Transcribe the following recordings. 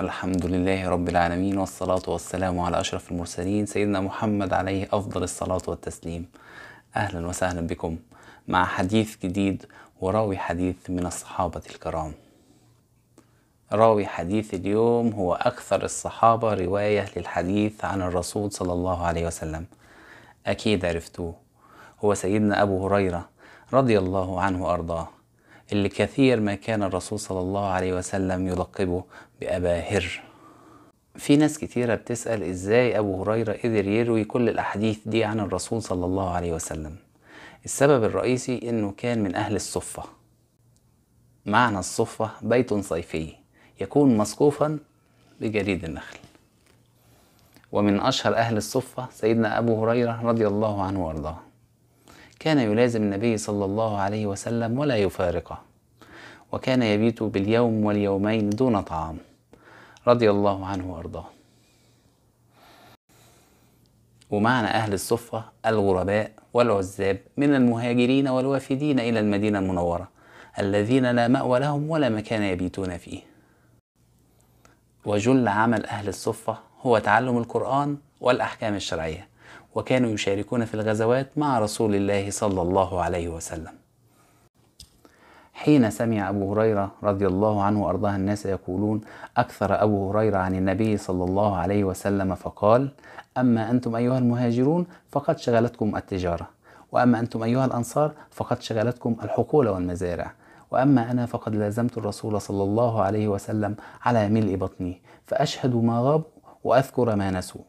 الحمد لله رب العالمين والصلاة والسلام على أشرف المرسلين سيدنا محمد عليه أفضل الصلاة والتسليم أهلا وسهلا بكم مع حديث جديد وراوي حديث من الصحابة الكرام راوي حديث اليوم هو أكثر الصحابة رواية للحديث عن الرسول صلى الله عليه وسلم أكيد عرفتوه هو سيدنا أبو هريرة رضي الله عنه أرضاه اللي كثير ما كان الرسول صلى الله عليه وسلم يلقبه بأبا هر في ناس كتيرة بتسأل إزاي أبو هريرة قدر يروي كل الأحاديث دي عن الرسول صلى الله عليه وسلم السبب الرئيسي إنه كان من أهل الصفة معنى الصفة بيت صيفي يكون مسقوفا بجريد النخل ومن أشهر أهل الصفة سيدنا أبو هريرة رضي الله عنه وأرضاه كان يلازم النبي صلى الله عليه وسلم ولا يفارقه وكان يبيت باليوم واليومين دون طعام رضي الله عنه وارضاه ومعنى أهل الصفة الغرباء والعزاب من المهاجرين والوافدين إلى المدينة المنورة الذين لا مأوى لهم ولا مكان يبيتون فيه وجل عمل أهل الصفة هو تعلم القرآن والأحكام الشرعية وكانوا يشاركون في الغزوات مع رسول الله صلى الله عليه وسلم حين سمع أبو هريرة رضي الله عنه وأرضاه الناس يقولون أكثر أبو هريرة عن النبي صلى الله عليه وسلم فقال أما أنتم أيها المهاجرون فقد شغلتكم التجارة وأما أنتم أيها الأنصار فقد شغلتكم الحقول والمزارع وأما أنا فقد لازمت الرسول صلى الله عليه وسلم على ملء بطني فأشهد ما غابوا وأذكر ما نسوا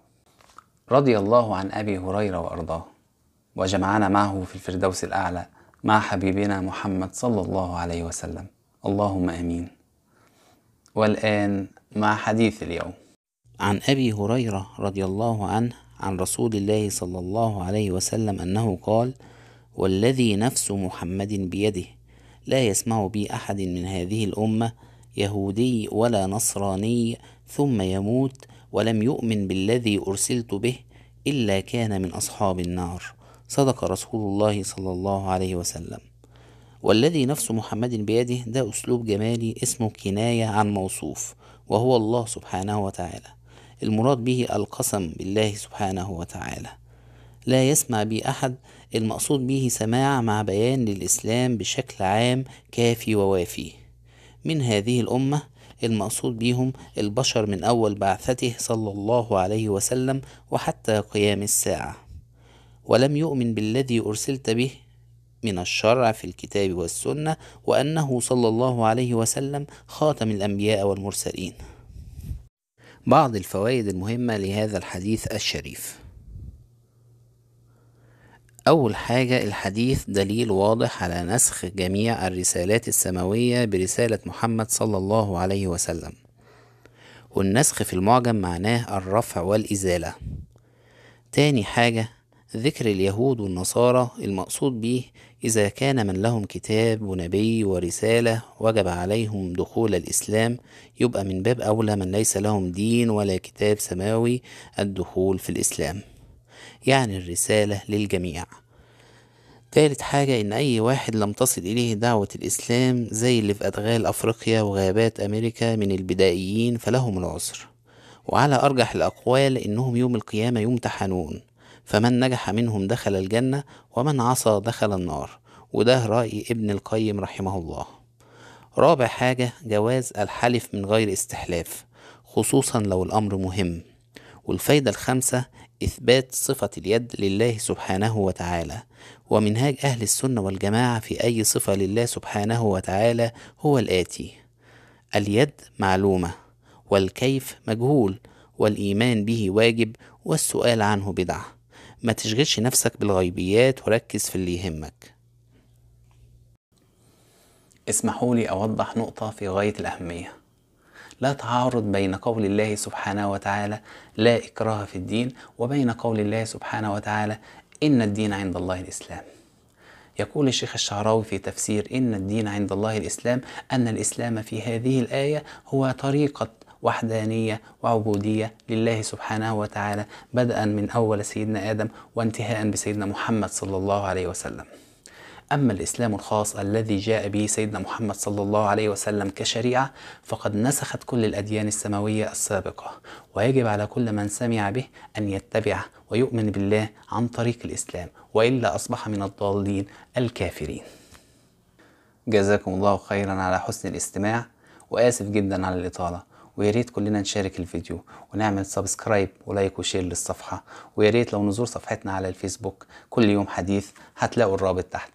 رضي الله عن أبي هريرة وأرضاه وجمعنا معه في الفردوس الأعلى مع حبيبنا محمد صلى الله عليه وسلم اللهم امين والان مع حديث اليوم عن ابي هريره رضي الله عنه عن رسول الله صلى الله عليه وسلم انه قال والذي نفس محمد بيده لا يسمع بي احد من هذه الامه يهودي ولا نصراني ثم يموت ولم يؤمن بالذي أرسلت به إلا كان من أصحاب النار صدق رسول الله صلى الله عليه وسلم والذي نفس محمد بيده ده أسلوب جمالي اسمه كناية عن موصوف وهو الله سبحانه وتعالى المراد به القسم بالله سبحانه وتعالى لا يسمع بي أحد المقصود به سماع مع بيان للإسلام بشكل عام كافي ووافي من هذه الأمة المقصود بيهم البشر من أول بعثته صلى الله عليه وسلم وحتى قيام الساعة ولم يؤمن بالذي أرسلت به من الشرع في الكتاب والسنة وأنه صلى الله عليه وسلم خاتم الأنبياء والمرسلين بعض الفوائد المهمة لهذا الحديث الشريف أول حاجة الحديث دليل واضح على نسخ جميع الرسالات السماوية برسالة محمد صلى الله عليه وسلم والنسخ في المعجم معناه الرفع والإزالة تاني حاجة ذكر اليهود والنصارى المقصود به إذا كان من لهم كتاب ونبي ورسالة وجب عليهم دخول الإسلام يبقى من باب أولى من ليس لهم دين ولا كتاب سماوي الدخول في الإسلام يعني الرسالة للجميع تالت حاجة إن أي واحد لم تصل إليه دعوة الإسلام زي اللي في أدغال أفريقيا وغابات أمريكا من البدائيين فلهم العسر وعلى أرجح الأقوال إنهم يوم القيامة يمتحنون فمن نجح منهم دخل الجنة ومن عصى دخل النار وده رأي ابن القيم رحمه الله رابع حاجة جواز الحلف من غير استحلاف خصوصا لو الأمر مهم والفايدة الخامسة إثبات صفة اليد لله سبحانه وتعالى ومنهاج أهل السنة والجماعة في أي صفة لله سبحانه وتعالى هو الآتي اليد معلومة والكيف مجهول والإيمان به واجب والسؤال عنه بدعة ما تشغلش نفسك بالغيبيات وركز في اللي يهمك اسمحوا لي أوضح نقطة في غاية الأهمية لا تعارض بين قول الله سبحانه وتعالى لا إكراه في الدين وبين قول الله سبحانه وتعالى إن الدين عند الله الإسلام يقول الشيخ الشعراوي في تفسير إن الدين عند الله الإسلام أن الإسلام في هذه الآية هو طريقة وحدانية وعبودية لله سبحانه وتعالى بدءا من أول سيدنا آدم وانتهاء بسيدنا محمد صلى الله عليه وسلم أما الإسلام الخاص الذي جاء به سيدنا محمد صلى الله عليه وسلم كشريعة فقد نسخت كل الأديان السماوية السابقة ويجب على كل من سمع به أن يتبعه ويؤمن بالله عن طريق الإسلام وإلا أصبح من الضالين الكافرين جزاكم الله خيرا على حسن الاستماع وآسف جدا على الإطالة ويا ريت كلنا نشارك الفيديو ونعمل سبسكرايب ولايك وشير للصفحة ويا ريت لو نزور صفحتنا على الفيسبوك كل يوم حديث هتلاقوا الرابط تحت